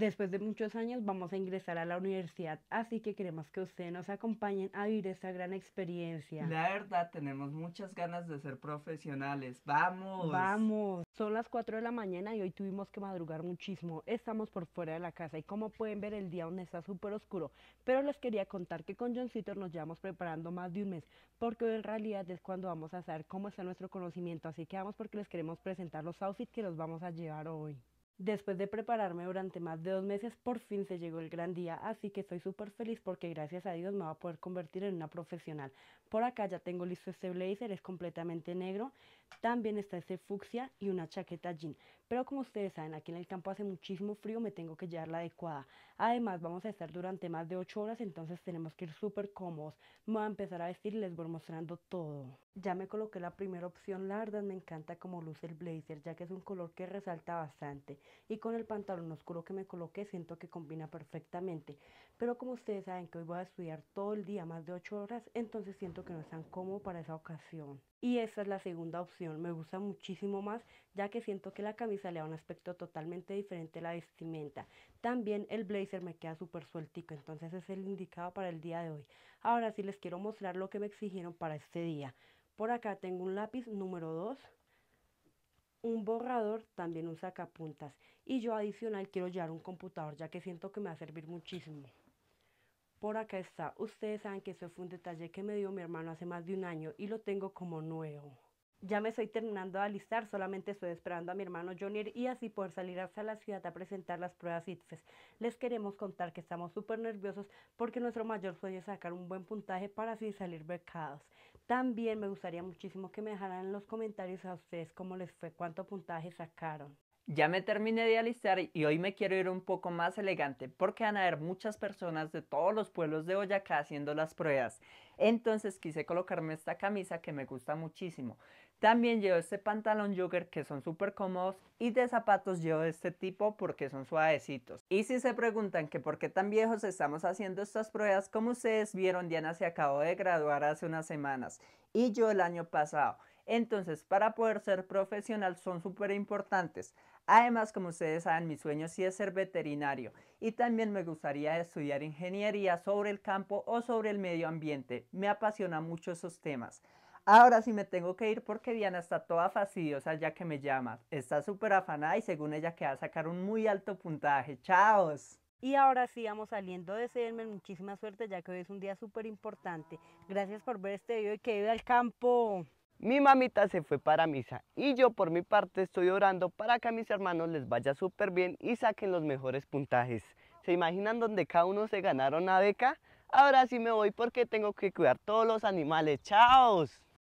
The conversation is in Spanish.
Después de muchos años vamos a ingresar a la universidad, así que queremos que ustedes nos acompañen a vivir esta gran experiencia. La verdad, tenemos muchas ganas de ser profesionales. ¡Vamos! ¡Vamos! Son las 4 de la mañana y hoy tuvimos que madrugar muchísimo. Estamos por fuera de la casa y como pueden ver el día aún está súper oscuro, pero les quería contar que con John Citor nos llevamos preparando más de un mes, porque hoy en realidad es cuando vamos a saber cómo está nuestro conocimiento, así que vamos porque les queremos presentar los outfits que los vamos a llevar hoy. Después de prepararme durante más de dos meses, por fin se llegó el gran día, así que estoy súper feliz porque gracias a Dios me va a poder convertir en una profesional. Por acá ya tengo listo este blazer, es completamente negro, también está este fucsia y una chaqueta jean. Pero como ustedes saben, aquí en el campo hace muchísimo frío, me tengo que llevar la adecuada. Además, vamos a estar durante más de 8 horas, entonces tenemos que ir súper cómodos. Me voy a empezar a vestir y les voy mostrando todo. Ya me coloqué la primera opción, la me encanta como luce el blazer ya que es un color que resalta bastante y con el pantalón oscuro que me coloqué siento que combina perfectamente. Pero como ustedes saben que hoy voy a estudiar todo el día más de 8 horas, entonces siento que no es tan cómodo para esa ocasión. Y esa es la segunda opción, me gusta muchísimo más ya que siento que la camisa le da un aspecto totalmente diferente a la vestimenta. También el blazer me queda súper sueltico, entonces es el indicado para el día de hoy. Ahora sí les quiero mostrar lo que me exigieron para este día. Por acá tengo un lápiz número 2, un borrador, también un sacapuntas. Y yo adicional quiero llevar un computador ya que siento que me va a servir muchísimo. Por acá está. Ustedes saben que eso fue un detalle que me dio mi hermano hace más de un año y lo tengo como nuevo. Ya me estoy terminando de alistar, solamente estoy esperando a mi hermano Johnny y así poder salir hasta la ciudad a presentar las pruebas ITFES. Les queremos contar que estamos súper nerviosos porque nuestro mayor sueño es sacar un buen puntaje para así salir becados. También me gustaría muchísimo que me dejaran en los comentarios a ustedes cómo les fue, cuánto puntaje sacaron. Ya me terminé de alistar y hoy me quiero ir un poco más elegante porque van a haber muchas personas de todos los pueblos de Boyacá haciendo las pruebas. Entonces quise colocarme esta camisa que me gusta muchísimo. También llevo este pantalón jogger que son súper cómodos y de zapatos llevo este tipo porque son suavecitos. Y si se preguntan que por qué tan viejos estamos haciendo estas pruebas, como ustedes vieron, Diana se acabó de graduar hace unas semanas y yo el año pasado. Entonces, para poder ser profesional son súper importantes Además, como ustedes saben, mi sueño sí es ser veterinario y también me gustaría estudiar ingeniería sobre el campo o sobre el medio ambiente. Me apasiona mucho esos temas. Ahora sí me tengo que ir porque Diana está toda fastidiosa ya que me llama. Está súper afanada y según ella queda a sacar un muy alto puntaje. ¡Chaos! Y ahora sí vamos saliendo, Deseenme muchísima suerte ya que hoy es un día súper importante. Gracias por ver este video y que viva el campo. Mi mamita se fue para misa y yo por mi parte estoy orando para que a mis hermanos les vaya súper bien y saquen los mejores puntajes. ¿Se imaginan donde cada uno se ganaron una beca? Ahora sí me voy porque tengo que cuidar todos los animales. ¡Chaos!